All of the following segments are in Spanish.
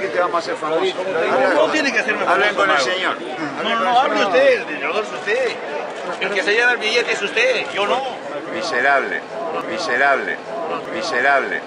que te a No tiene que hacerme Hablen con el señor. No, no, hable usted, el señor, usted. El que se lleva el billete es usted, yo no. Miserable, miserable, miserable.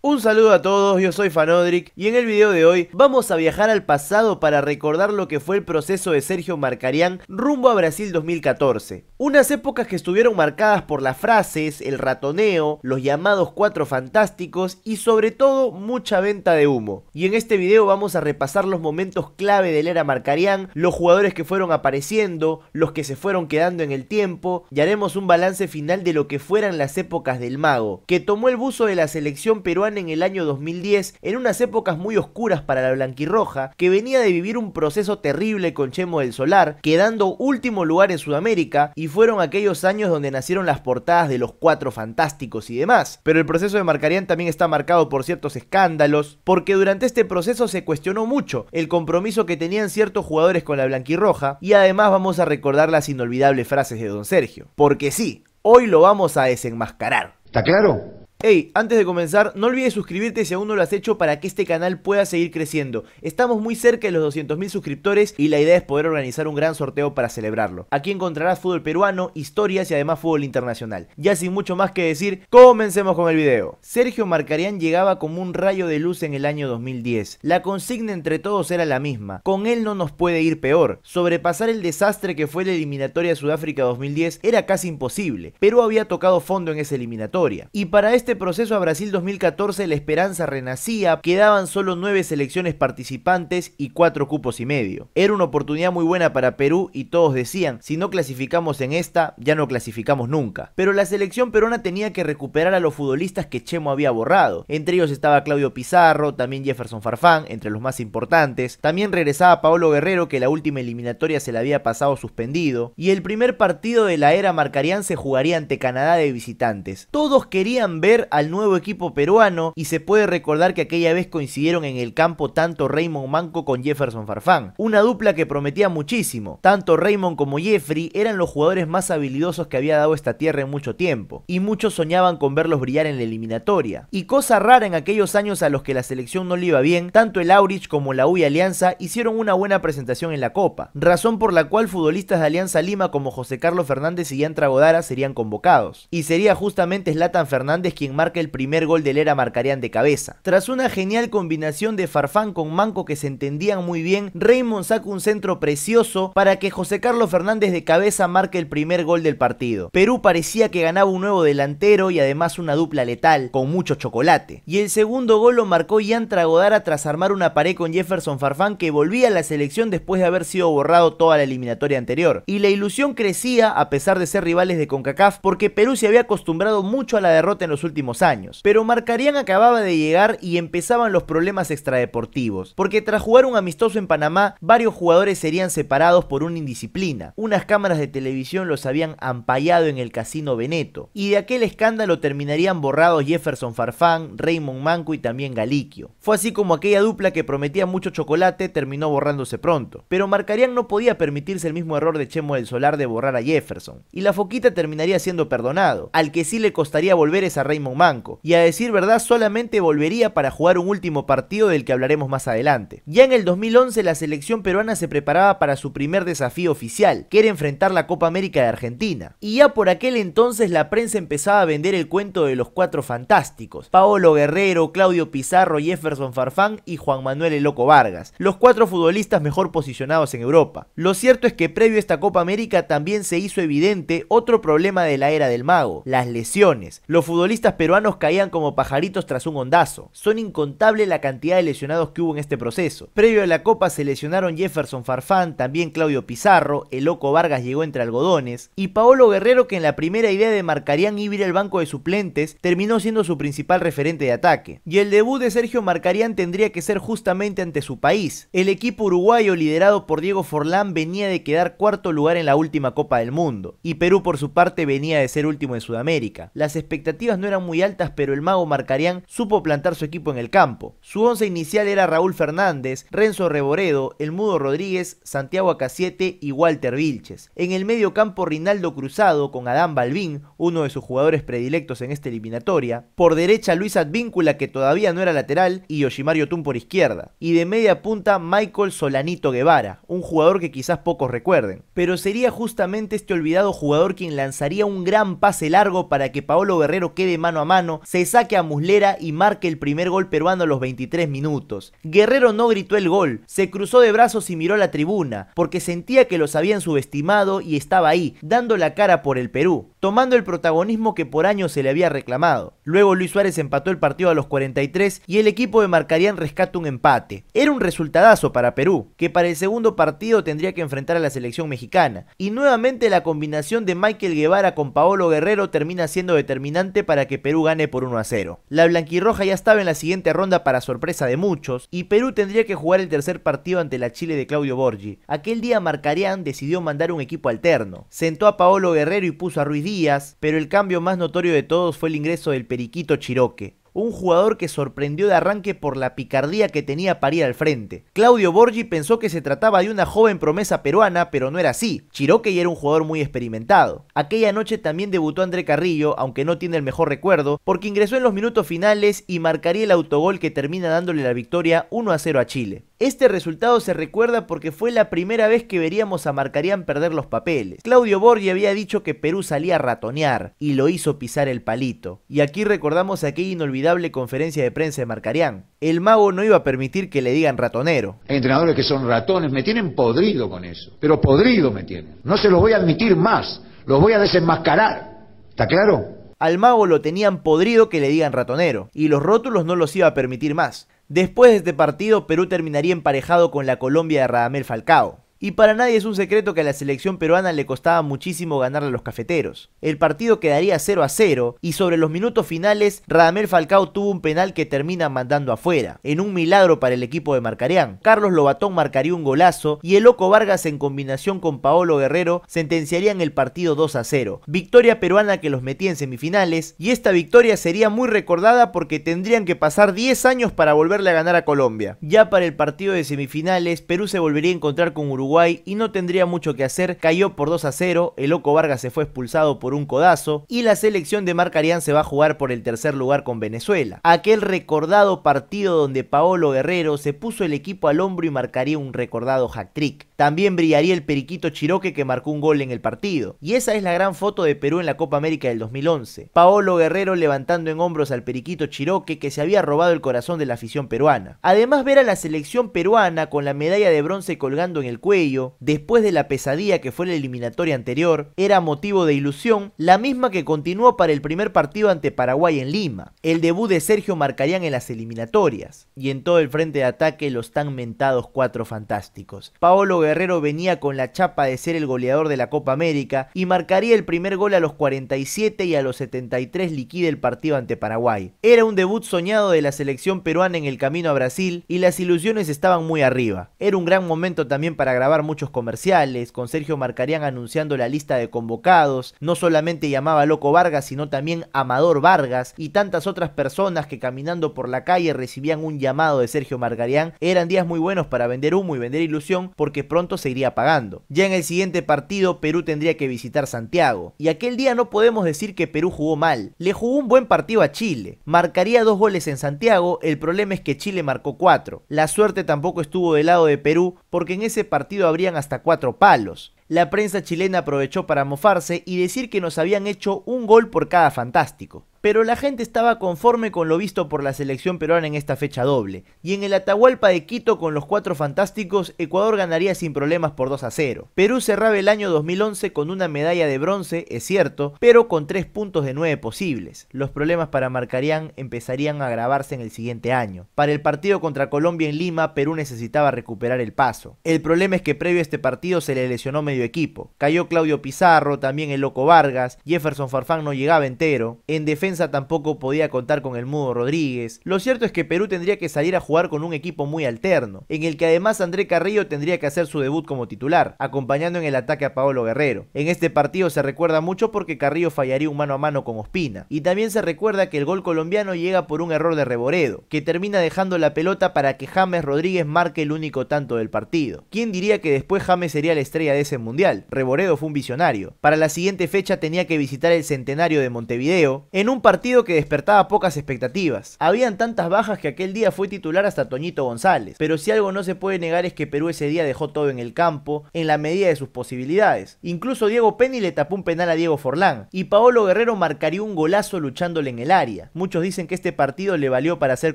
Un saludo a todos, yo soy Fanodric y en el video de hoy vamos a viajar al pasado para recordar lo que fue el proceso de Sergio Marcarián rumbo a Brasil 2014. Unas épocas que estuvieron marcadas por las frases, el ratoneo, los llamados cuatro fantásticos y sobre todo mucha venta de humo. Y en este video vamos a repasar los momentos clave del era Marcarián, los jugadores que fueron apareciendo, los que se fueron quedando en el tiempo y haremos un balance final de lo que fueran las épocas del mago, que tomó el buzo de la selección peruana en el año 2010 en unas épocas muy oscuras para la blanquirroja, que venía de vivir un proceso terrible con Chemo del Solar, quedando último lugar en Sudamérica y fueron aquellos años donde nacieron las portadas de los cuatro fantásticos y demás. Pero el proceso de Marcarían también está marcado por ciertos escándalos, porque durante este proceso se cuestionó mucho el compromiso que tenían ciertos jugadores con la blanquirroja, y además vamos a recordar las inolvidables frases de don Sergio. Porque sí, hoy lo vamos a desenmascarar. ¿Está claro? Hey, antes de comenzar, no olvides suscribirte si aún no lo has hecho para que este canal pueda seguir creciendo. Estamos muy cerca de los 200.000 suscriptores y la idea es poder organizar un gran sorteo para celebrarlo. Aquí encontrarás fútbol peruano, historias y además fútbol internacional. Ya sin mucho más que decir, comencemos con el video. Sergio Marcarián llegaba como un rayo de luz en el año 2010. La consigna entre todos era la misma. Con él no nos puede ir peor. Sobrepasar el desastre que fue la eliminatoria de Sudáfrica 2010 era casi imposible. pero había tocado fondo en esa eliminatoria. Y para este este proceso a Brasil 2014 la esperanza renacía, quedaban solo nueve selecciones participantes y cuatro cupos y medio. Era una oportunidad muy buena para Perú y todos decían, si no clasificamos en esta, ya no clasificamos nunca. Pero la selección peruana tenía que recuperar a los futbolistas que Chemo había borrado. Entre ellos estaba Claudio Pizarro, también Jefferson Farfán, entre los más importantes. También regresaba Paolo Guerrero, que la última eliminatoria se la había pasado suspendido. Y el primer partido de la era marcarían se jugaría ante Canadá de visitantes. Todos querían ver al nuevo equipo peruano y se puede recordar que aquella vez coincidieron en el campo tanto Raymond Manco con Jefferson Farfán, una dupla que prometía muchísimo. Tanto Raymond como Jeffrey eran los jugadores más habilidosos que había dado esta tierra en mucho tiempo, y muchos soñaban con verlos brillar en la eliminatoria. Y cosa rara en aquellos años a los que la selección no le iba bien, tanto el Aurich como la UI Alianza hicieron una buena presentación en la Copa, razón por la cual futbolistas de Alianza Lima como José Carlos Fernández y Yantra Godara serían convocados. Y sería justamente Slatan Fernández quien marca el primer gol del era marcarían de cabeza. Tras una genial combinación de Farfán con Manco que se entendían muy bien, Raymond saca un centro precioso para que José Carlos Fernández de cabeza marque el primer gol del partido. Perú parecía que ganaba un nuevo delantero y además una dupla letal, con mucho chocolate. Y el segundo gol lo marcó Ian Tragodara tras armar una pared con Jefferson Farfán que volvía a la selección después de haber sido borrado toda la eliminatoria anterior. Y la ilusión crecía a pesar de ser rivales de CONCACAF porque Perú se había acostumbrado mucho a la derrota en los últimos años. Pero Marcarían acababa de llegar y empezaban los problemas extradeportivos, porque tras jugar un amistoso en Panamá, varios jugadores serían separados por una indisciplina. Unas cámaras de televisión los habían ampallado en el Casino Veneto, y de aquel escándalo terminarían borrados Jefferson Farfán, Raymond Manco y también Galiquio. Fue así como aquella dupla que prometía mucho chocolate terminó borrándose pronto, pero Marcarían no podía permitirse el mismo error de Chemo del Solar de borrar a Jefferson, y la foquita terminaría siendo perdonado. Al que sí le costaría volver esa a Manco, y a decir verdad solamente volvería para jugar un último partido del que hablaremos más adelante. Ya en el 2011 la selección peruana se preparaba para su primer desafío oficial, que era enfrentar la Copa América de Argentina, y ya por aquel entonces la prensa empezaba a vender el cuento de los cuatro fantásticos, Paolo Guerrero, Claudio Pizarro, Jefferson Farfán y Juan Manuel El Loco Vargas, los cuatro futbolistas mejor posicionados en Europa. Lo cierto es que previo a esta Copa América también se hizo evidente otro problema de la era del mago, las lesiones. Los futbolistas peruanos caían como pajaritos tras un ondazo. Son incontable la cantidad de lesionados que hubo en este proceso. Previo a la Copa se lesionaron Jefferson Farfán, también Claudio Pizarro, el Loco Vargas llegó entre algodones, y Paolo Guerrero que en la primera idea de Marcarían ir el banco de suplentes terminó siendo su principal referente de ataque. Y el debut de Sergio Marcarían tendría que ser justamente ante su país. El equipo uruguayo liderado por Diego Forlán venía de quedar cuarto lugar en la última Copa del Mundo, y Perú por su parte venía de ser último en Sudamérica. Las expectativas no eran muy altas, pero el mago Marcarían supo plantar su equipo en el campo. Su once inicial era Raúl Fernández, Renzo Reboredo, El Mudo Rodríguez, Santiago Acaciete y Walter Vilches. En el medio campo Rinaldo Cruzado con Adán Balbín, uno de sus jugadores predilectos en esta eliminatoria. Por derecha Luis Advíncula, que todavía no era lateral, y Yoshimario Tun por izquierda. Y de media punta Michael Solanito Guevara, un jugador que quizás pocos recuerden. Pero sería justamente este olvidado jugador quien lanzaría un gran pase largo para que Paolo Guerrero quede mano a mano, se saque a Muslera y marque el primer gol peruano a los 23 minutos. Guerrero no gritó el gol, se cruzó de brazos y miró la tribuna, porque sentía que los habían subestimado y estaba ahí, dando la cara por el Perú, tomando el protagonismo que por años se le había reclamado. Luego Luis Suárez empató el partido a los 43 y el equipo de Marcarían rescata un empate. Era un resultadazo para Perú, que para el segundo partido tendría que enfrentar a la selección mexicana. Y nuevamente la combinación de Michael Guevara con Paolo Guerrero termina siendo determinante para que Perú gane por 1 a 0. La blanquirroja ya estaba en la siguiente ronda para sorpresa de muchos, y Perú tendría que jugar el tercer partido ante la Chile de Claudio Borgi. Aquel día Marcarián decidió mandar un equipo alterno. Sentó a Paolo Guerrero y puso a Ruiz Díaz, pero el cambio más notorio de todos fue el ingreso del periquito Chiroque un jugador que sorprendió de arranque por la picardía que tenía para al frente. Claudio Borgi pensó que se trataba de una joven promesa peruana, pero no era así. Chiroque era un jugador muy experimentado. Aquella noche también debutó André Carrillo, aunque no tiene el mejor recuerdo, porque ingresó en los minutos finales y marcaría el autogol que termina dándole la victoria 1 a 0 a Chile. Este resultado se recuerda porque fue la primera vez que veríamos a Marcarían perder los papeles. Claudio Borghi había dicho que Perú salía a ratonear y lo hizo pisar el palito. Y aquí recordamos aquella inolvidable conferencia de prensa de Marcarían. El mago no iba a permitir que le digan ratonero. Hay entrenadores que son ratones, me tienen podrido con eso, pero podrido me tienen. No se los voy a admitir más, los voy a desenmascarar. ¿Está claro? Al mago lo tenían podrido que le digan ratonero, y los rótulos no los iba a permitir más. Después de este partido, Perú terminaría emparejado con la Colombia de Radamel Falcao. Y para nadie es un secreto que a la selección peruana le costaba muchísimo ganarle a los cafeteros. El partido quedaría 0 a 0 y sobre los minutos finales Radamel Falcao tuvo un penal que termina mandando afuera, en un milagro para el equipo de Marcarián. Carlos Lobatón marcaría un golazo y el Loco Vargas en combinación con Paolo Guerrero sentenciarían el partido 2 a 0. Victoria peruana que los metía en semifinales y esta victoria sería muy recordada porque tendrían que pasar 10 años para volverle a ganar a Colombia. Ya para el partido de semifinales Perú se volvería a encontrar con Uruguay y no tendría mucho que hacer, cayó por 2 a 0, el Loco Vargas se fue expulsado por un codazo y la selección de Marcarian se va a jugar por el tercer lugar con Venezuela. Aquel recordado partido donde Paolo Guerrero se puso el equipo al hombro y marcaría un recordado hat-trick. También brillaría el periquito Chiroque que marcó un gol en el partido. Y esa es la gran foto de Perú en la Copa América del 2011. Paolo Guerrero levantando en hombros al periquito Chiroque que se había robado el corazón de la afición peruana. Además ver a la selección peruana con la medalla de bronce colgando en el cuello después de la pesadilla que fue la eliminatoria anterior, era motivo de ilusión, la misma que continuó para el primer partido ante Paraguay en Lima, el debut de Sergio Marcarían en las eliminatorias, y en todo el frente de ataque los tan mentados cuatro fantásticos. Paolo Guerrero venía con la chapa de ser el goleador de la Copa América y marcaría el primer gol a los 47 y a los 73 liquide el partido ante Paraguay. Era un debut soñado de la selección peruana en el camino a Brasil y las ilusiones estaban muy arriba. Era un gran momento también para muchos comerciales, con Sergio Marcarían anunciando la lista de convocados, no solamente llamaba Loco Vargas, sino también Amador Vargas y tantas otras personas que caminando por la calle recibían un llamado de Sergio Margarián. eran días muy buenos para vender humo y vender ilusión porque pronto se iría pagando. Ya en el siguiente partido Perú tendría que visitar Santiago y aquel día no podemos decir que Perú jugó mal, le jugó un buen partido a Chile, marcaría dos goles en Santiago, el problema es que Chile marcó cuatro. La suerte tampoco estuvo del lado de Perú porque en ese partido habrían hasta cuatro palos. La prensa chilena aprovechó para mofarse y decir que nos habían hecho un gol por cada fantástico pero la gente estaba conforme con lo visto por la selección peruana en esta fecha doble. Y en el Atahualpa de Quito con los cuatro fantásticos, Ecuador ganaría sin problemas por 2 a 0. Perú cerraba el año 2011 con una medalla de bronce, es cierto, pero con 3 puntos de 9 posibles. Los problemas para Marcarían empezarían a agravarse en el siguiente año. Para el partido contra Colombia en Lima, Perú necesitaba recuperar el paso. El problema es que previo a este partido se le lesionó medio equipo. Cayó Claudio Pizarro, también el Loco Vargas, Jefferson Farfán no llegaba entero. En defensa tampoco podía contar con el Mudo Rodríguez. Lo cierto es que Perú tendría que salir a jugar con un equipo muy alterno, en el que además André Carrillo tendría que hacer su debut como titular, acompañando en el ataque a Paolo Guerrero. En este partido se recuerda mucho porque Carrillo fallaría un mano a mano con Ospina, y también se recuerda que el gol colombiano llega por un error de Reboredo, que termina dejando la pelota para que James Rodríguez marque el único tanto del partido. ¿Quién diría que después James sería la estrella de ese mundial? Reboredo fue un visionario. Para la siguiente fecha tenía que visitar el centenario de Montevideo, en un partido que despertaba pocas expectativas. Habían tantas bajas que aquel día fue titular hasta Toñito González, pero si algo no se puede negar es que Perú ese día dejó todo en el campo, en la medida de sus posibilidades. Incluso Diego Penny le tapó un penal a Diego Forlán, y Paolo Guerrero marcaría un golazo luchándole en el área. Muchos dicen que este partido le valió para ser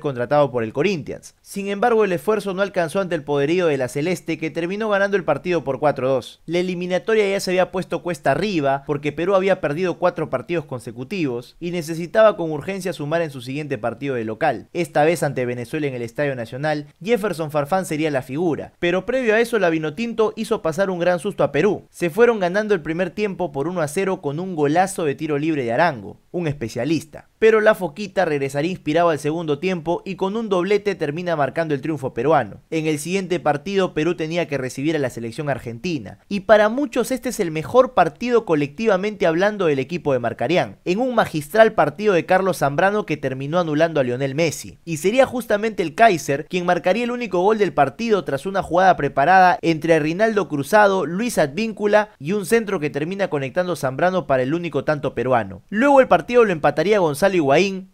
contratado por el Corinthians. Sin embargo, el esfuerzo no alcanzó ante el poderío de la Celeste, que terminó ganando el partido por 4-2. La eliminatoria ya se había puesto cuesta arriba, porque Perú había perdido cuatro partidos consecutivos, y necesitaba necesitaba con urgencia sumar en su siguiente partido de local. Esta vez ante Venezuela en el Estadio Nacional, Jefferson Farfán sería la figura, pero previo a eso la Vinotinto hizo pasar un gran susto a Perú. Se fueron ganando el primer tiempo por 1 a 0 con un golazo de tiro libre de Arango, un especialista pero la Foquita regresaría inspirado al segundo tiempo y con un doblete termina marcando el triunfo peruano. En el siguiente partido Perú tenía que recibir a la selección argentina y para muchos este es el mejor partido colectivamente hablando del equipo de Marcarián, en un magistral partido de Carlos Zambrano que terminó anulando a Lionel Messi. Y sería justamente el Kaiser quien marcaría el único gol del partido tras una jugada preparada entre Rinaldo Cruzado, Luis Advíncula y un centro que termina conectando Zambrano para el único tanto peruano. Luego el partido lo empataría González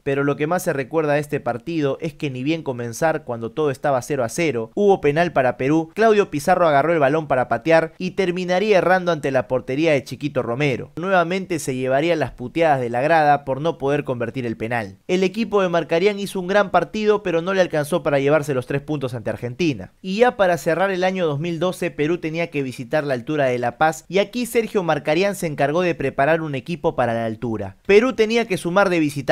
pero lo que más se recuerda de este partido es que ni bien comenzar cuando todo estaba 0 a 0, hubo penal para Perú, Claudio Pizarro agarró el balón para patear y terminaría errando ante la portería de Chiquito Romero. Nuevamente se llevaría las puteadas de la grada por no poder convertir el penal. El equipo de Marcarían hizo un gran partido, pero no le alcanzó para llevarse los tres puntos ante Argentina. Y ya para cerrar el año 2012, Perú tenía que visitar la altura de La Paz y aquí Sergio Marcarían se encargó de preparar un equipo para la altura. Perú tenía que sumar de visitar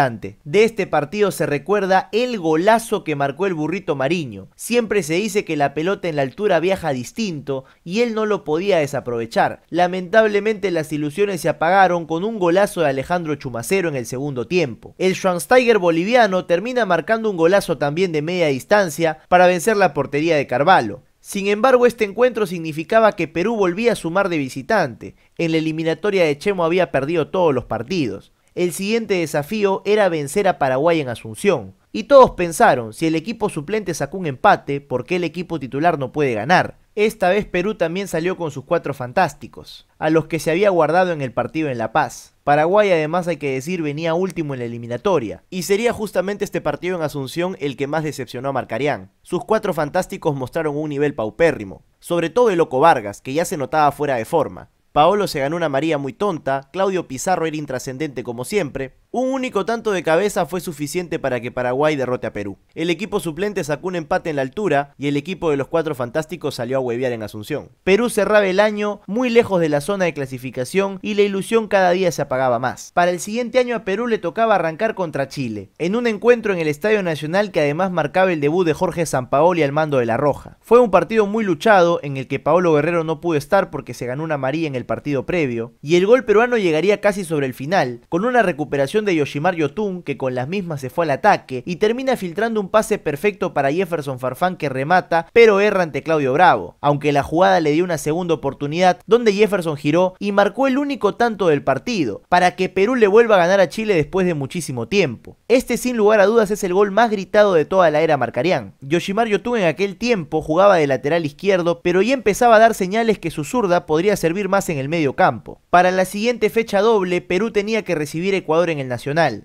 de este partido se recuerda el golazo que marcó el burrito Mariño. Siempre se dice que la pelota en la altura viaja distinto y él no lo podía desaprovechar. Lamentablemente las ilusiones se apagaron con un golazo de Alejandro Chumacero en el segundo tiempo. El Schwansteiger boliviano termina marcando un golazo también de media distancia para vencer la portería de Carvalho. Sin embargo, este encuentro significaba que Perú volvía a sumar de visitante. En la eliminatoria de Chemo había perdido todos los partidos. El siguiente desafío era vencer a Paraguay en Asunción. Y todos pensaron, si el equipo suplente sacó un empate, ¿por qué el equipo titular no puede ganar? Esta vez Perú también salió con sus cuatro fantásticos, a los que se había guardado en el partido en La Paz. Paraguay además hay que decir venía último en la eliminatoria, y sería justamente este partido en Asunción el que más decepcionó a Marcarián. Sus cuatro fantásticos mostraron un nivel paupérrimo, sobre todo el Loco Vargas, que ya se notaba fuera de forma. Paolo se ganó una María muy tonta, Claudio Pizarro era intrascendente como siempre, un único tanto de cabeza fue suficiente para que Paraguay derrote a Perú. El equipo suplente sacó un empate en la altura y el equipo de los cuatro fantásticos salió a huevear en Asunción. Perú cerraba el año muy lejos de la zona de clasificación y la ilusión cada día se apagaba más. Para el siguiente año a Perú le tocaba arrancar contra Chile, en un encuentro en el Estadio Nacional que además marcaba el debut de Jorge Sampaoli al mando de La Roja. Fue un partido muy luchado en el que Paolo Guerrero no pudo estar porque se ganó una maría en el partido previo y el gol peruano llegaría casi sobre el final, con una recuperación de Yoshimar Yotun, que con las mismas se fue al ataque, y termina filtrando un pase perfecto para Jefferson Farfán que remata, pero erra ante Claudio Bravo, aunque la jugada le dio una segunda oportunidad donde Jefferson giró y marcó el único tanto del partido, para que Perú le vuelva a ganar a Chile después de muchísimo tiempo. Este sin lugar a dudas es el gol más gritado de toda la era Marcarián. Yoshimar Yotun en aquel tiempo jugaba de lateral izquierdo, pero ya empezaba a dar señales que su zurda podría servir más en el medio campo. Para la siguiente fecha doble, Perú tenía que recibir Ecuador en el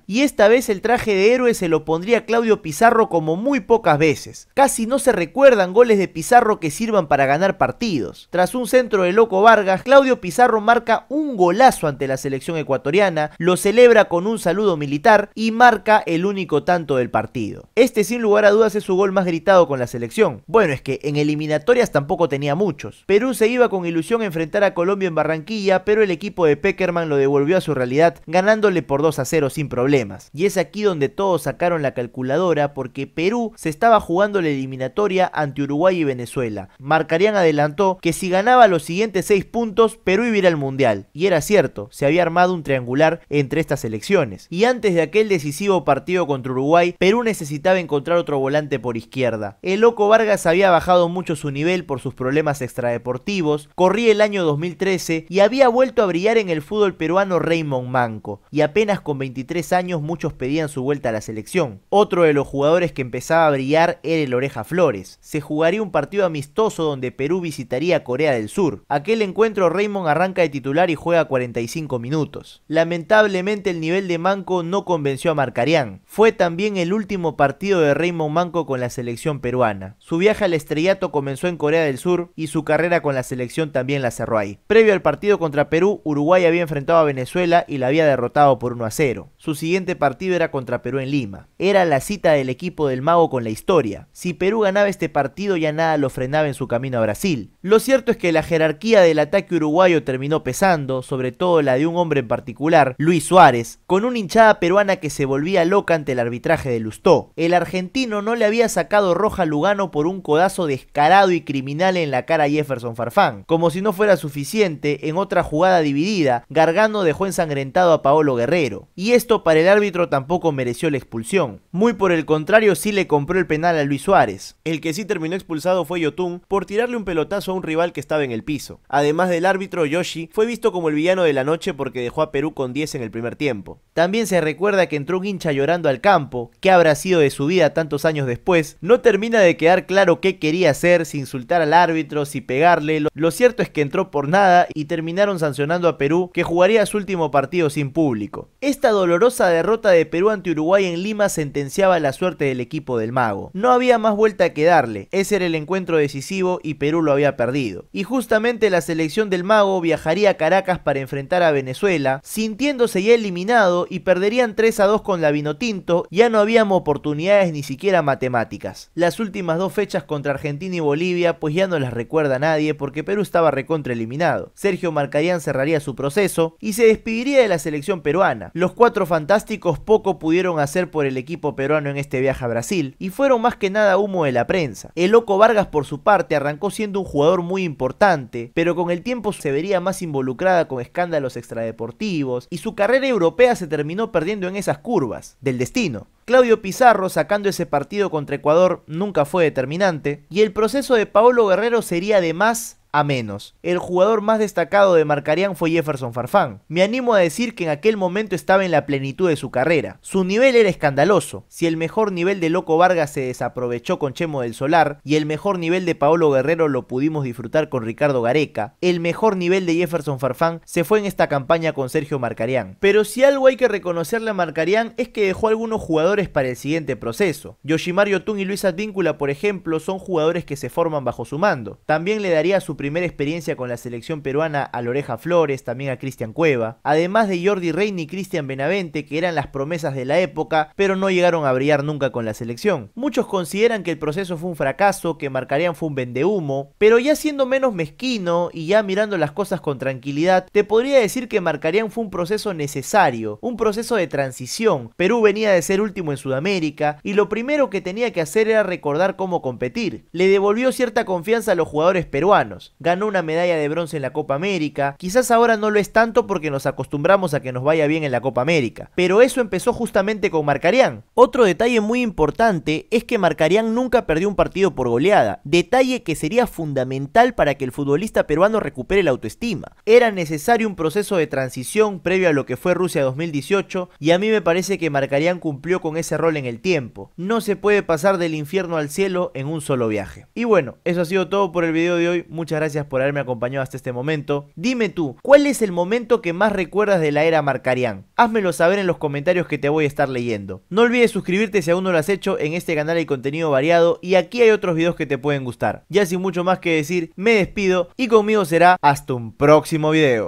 y esta vez el traje de héroe se lo pondría Claudio Pizarro como muy pocas veces. Casi no se recuerdan goles de Pizarro que sirvan para ganar partidos. Tras un centro de Loco Vargas, Claudio Pizarro marca un golazo ante la selección ecuatoriana, lo celebra con un saludo militar y marca el único tanto del partido. Este sin lugar a dudas es su gol más gritado con la selección. Bueno, es que en eliminatorias tampoco tenía muchos. Perú se iba con ilusión a enfrentar a Colombia en Barranquilla, pero el equipo de Peckerman lo devolvió a su realidad ganándole por 2 a 0 sin problemas. Y es aquí donde todos sacaron la calculadora porque Perú se estaba jugando la eliminatoria ante Uruguay y Venezuela. Marcarían adelantó que si ganaba los siguientes seis puntos, Perú iba al Mundial. Y era cierto, se había armado un triangular entre estas elecciones. Y antes de aquel decisivo partido contra Uruguay, Perú necesitaba encontrar otro volante por izquierda. El loco Vargas había bajado mucho su nivel por sus problemas extradeportivos, corría el año 2013 y había vuelto a brillar en el fútbol peruano Raymond Manco. Y apenas con 23 años muchos pedían su vuelta a la selección. Otro de los jugadores que empezaba a brillar era el Oreja Flores. Se jugaría un partido amistoso donde Perú visitaría Corea del Sur. Aquel encuentro Raymond arranca de titular y juega 45 minutos. Lamentablemente el nivel de Manco no convenció a Marcarián. Fue también el último partido de Raymond Manco con la selección peruana. Su viaje al estrellato comenzó en Corea del Sur y su carrera con la selección también la cerró ahí. Previo al partido contra Perú, Uruguay había enfrentado a Venezuela y la había derrotado por 1 a 0. Su siguiente partido era contra Perú en Lima. Era la cita del equipo del mago con la historia. Si Perú ganaba este partido ya nada lo frenaba en su camino a Brasil. Lo cierto es que la jerarquía del ataque uruguayo terminó pesando, sobre todo la de un hombre en particular, Luis Suárez, con una hinchada peruana que se volvía loca ante el arbitraje de Lustó. El argentino no le había sacado roja a Lugano por un codazo descarado y criminal en la cara a Jefferson Farfán. Como si no fuera suficiente, en otra jugada dividida, Gargano dejó ensangrentado a Paolo Guerrero y esto para el árbitro tampoco mereció la expulsión. Muy por el contrario, sí le compró el penal a Luis Suárez. El que sí terminó expulsado fue Yotun por tirarle un pelotazo a un rival que estaba en el piso. Además del árbitro, Yoshi fue visto como el villano de la noche porque dejó a Perú con 10 en el primer tiempo. También se recuerda que entró un hincha llorando al campo, que habrá sido de su vida tantos años después. No termina de quedar claro qué quería hacer, si insultar al árbitro, si pegarle. Lo cierto es que entró por nada y terminaron sancionando a Perú, que jugaría su último partido sin público dolorosa derrota de Perú ante Uruguay en Lima sentenciaba la suerte del equipo del mago. No había más vuelta que darle, ese era el encuentro decisivo y Perú lo había perdido. Y justamente la selección del mago viajaría a Caracas para enfrentar a Venezuela, sintiéndose ya eliminado y perderían 3 a 2 con la Vinotinto, ya no habíamos oportunidades ni siquiera matemáticas. Las últimas dos fechas contra Argentina y Bolivia pues ya no las recuerda nadie porque Perú estaba recontra eliminado. Sergio Marcarián cerraría su proceso y se despediría de la selección peruana. Los cuatro fantásticos poco pudieron hacer por el equipo peruano en este viaje a Brasil y fueron más que nada humo de la prensa. El loco Vargas por su parte arrancó siendo un jugador muy importante, pero con el tiempo se vería más involucrada con escándalos extradeportivos y su carrera europea se terminó perdiendo en esas curvas del destino. Claudio Pizarro sacando ese partido contra Ecuador nunca fue determinante y el proceso de Paolo Guerrero sería además a menos. El jugador más destacado de Marcarián fue Jefferson Farfán. Me animo a decir que en aquel momento estaba en la plenitud de su carrera. Su nivel era escandaloso. Si el mejor nivel de Loco Vargas se desaprovechó con Chemo del Solar y el mejor nivel de Paolo Guerrero lo pudimos disfrutar con Ricardo Gareca, el mejor nivel de Jefferson Farfán se fue en esta campaña con Sergio Marcarián. Pero si algo hay que reconocerle a Marcarián es que dejó algunos jugadores para el siguiente proceso. Yoshimario Tun y Luis Advíncula, por ejemplo, son jugadores que se forman bajo su mando. También le daría su primera experiencia con la selección peruana a Loreja Flores, también a Cristian Cueva, además de Jordi Reyni y Cristian Benavente, que eran las promesas de la época, pero no llegaron a brillar nunca con la selección. Muchos consideran que el proceso fue un fracaso, que Marcarían fue un vendehumo, pero ya siendo menos mezquino y ya mirando las cosas con tranquilidad, te podría decir que Marcarían fue un proceso necesario, un proceso de transición. Perú venía de ser último en Sudamérica y lo primero que tenía que hacer era recordar cómo competir. Le devolvió cierta confianza a los jugadores peruanos ganó una medalla de bronce en la Copa América, quizás ahora no lo es tanto porque nos acostumbramos a que nos vaya bien en la Copa América, pero eso empezó justamente con Marcarián. Otro detalle muy importante es que Marcarián nunca perdió un partido por goleada, detalle que sería fundamental para que el futbolista peruano recupere la autoestima. Era necesario un proceso de transición previo a lo que fue Rusia 2018 y a mí me parece que Marcarián cumplió con ese rol en el tiempo. No se puede pasar del infierno al cielo en un solo viaje. Y bueno, eso ha sido todo por el video de hoy. Muchas gracias por haberme acompañado hasta este momento. Dime tú, ¿cuál es el momento que más recuerdas de la era Marcarián? Házmelo saber en los comentarios que te voy a estar leyendo. No olvides suscribirte si aún no lo has hecho, en este canal hay contenido variado y aquí hay otros videos que te pueden gustar. Ya sin mucho más que decir, me despido y conmigo será hasta un próximo video.